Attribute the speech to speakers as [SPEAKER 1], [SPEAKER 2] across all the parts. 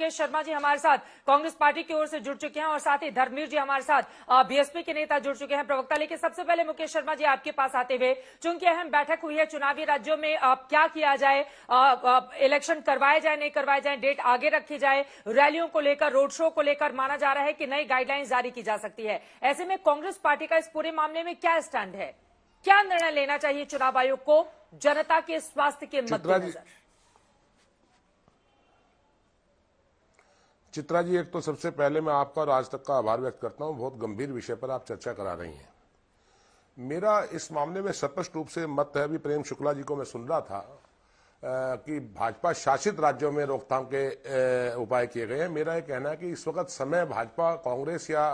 [SPEAKER 1] मुकेश शर्मा जी हमारे साथ कांग्रेस पार्टी की ओर से जुड़ चुके हैं और साथ ही धर्मवीर जी हमारे साथ बीएसपी के नेता जुड़ चुके हैं प्रवक्ता लेकिन सबसे पहले मुकेश शर्मा जी आपके पास आते हुए चूंकि अहम बैठक हुई है चुनावी राज्यों में आप क्या किया जाए इलेक्शन करवाए जाए नहीं करवाए जाए डेट आगे रखी जाए रैलियों को लेकर रोड शो को लेकर माना जा रहा है कि नई गाइडलाइन जारी की जा सकती है ऐसे में कांग्रेस पार्टी का इस पूरे मामले में क्या स्टैंड है क्या निर्णय लेना चाहिए चुनाव आयोग को जनता के स्वास्थ्य के मद्देनजर
[SPEAKER 2] चित्रा जी एक तो सबसे पहले मैं आपका और आज तक का आभार व्यक्त करता हूं बहुत गंभीर विषय पर आप चर्चा करा रही हैं मेरा इस मामले में स्पष्ट रूप से मत है अभी प्रेम शुक्ला जी को मैं सुन रहा था कि भाजपा शासित राज्यों में रोकथाम के उपाय किए गए हैं मेरा यह कहना है कि इस वक्त समय भाजपा कांग्रेस या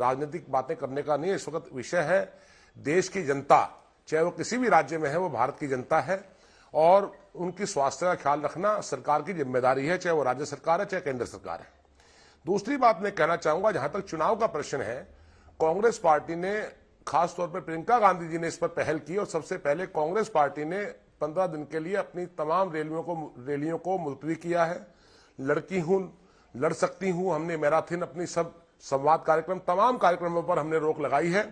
[SPEAKER 2] राजनीतिक बातें करने का नहीं इस वक्त विषय है देश की जनता चाहे वो किसी भी राज्य में है वो भारत की जनता है और उनकी स्वास्थ्य का ख्याल रखना सरकार की जिम्मेदारी है चाहे वो राज्य सरकार है चाहे केंद्र सरकार है दूसरी बात मैं कहना चाहूंगा जहां तक चुनाव का प्रश्न है कांग्रेस पार्टी ने खासतौर पर प्रियंका गांधी जी ने इस पर पहल की और सबसे पहले कांग्रेस पार्टी ने पंद्रह दिन के लिए अपनी तमाम रैलियों को रैलियों को मुलतवी किया है लड़की हूं लड़ सकती हूं हमने मैराथिन अपनी सब संवाद कार्यक्रम तमाम कार्यक्रमों पर हमने रोक लगाई है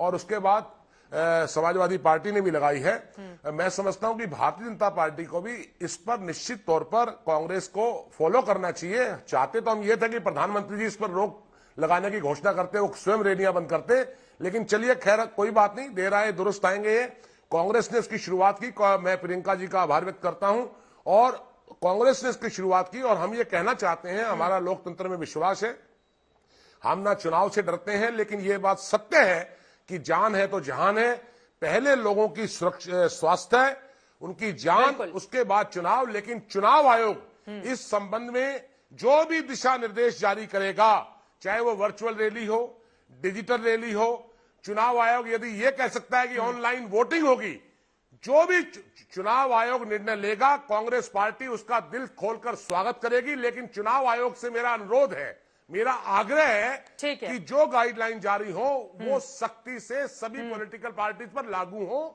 [SPEAKER 2] और उसके बाद समाजवादी पार्टी ने भी लगाई है मैं समझता हूं कि भारतीय जनता पार्टी को भी इस पर निश्चित तौर पर कांग्रेस को फॉलो करना चाहिए चाहते तो हम ये थे कि प्रधानमंत्री जी इस पर रोक लगाने की घोषणा करते वो स्वयं रेडियां बंद करते लेकिन चलिए खैर कोई बात नहीं देर आए दुरुस्त आएंगे ये कांग्रेस ने इसकी शुरुआत की मैं प्रियंका जी का आभार व्यक्त करता हूं और कांग्रेस ने इसकी शुरुआत की और हम ये कहना चाहते हैं हमारा लोकतंत्र में विश्वास है हम ना चुनाव से डरते हैं लेकिन ये बात सत्य है कि जान है तो जहान है पहले लोगों की स्वास्थ्य है उनकी जान उसके बाद चुनाव लेकिन चुनाव आयोग हम्म। इस संबंध में जो भी दिशा निर्देश जारी करेगा चाहे वो वर्चुअल रैली हो डिजिटल रैली हो चुनाव आयोग यदि ये कह सकता है कि हम्म। ऑनलाइन वोटिंग होगी जो भी चुनाव आयोग निर्णय लेगा कांग्रेस पार्टी उसका दिल खोलकर स्वागत करेगी लेकिन चुनाव आयोग से मेरा अनुरोध है मेरा आग्रह है कि जो गाइडलाइन जारी हो वो हम्म। सख्ती से सभी पॉलिटिकल हम्म। पार्टीज पर लागू हो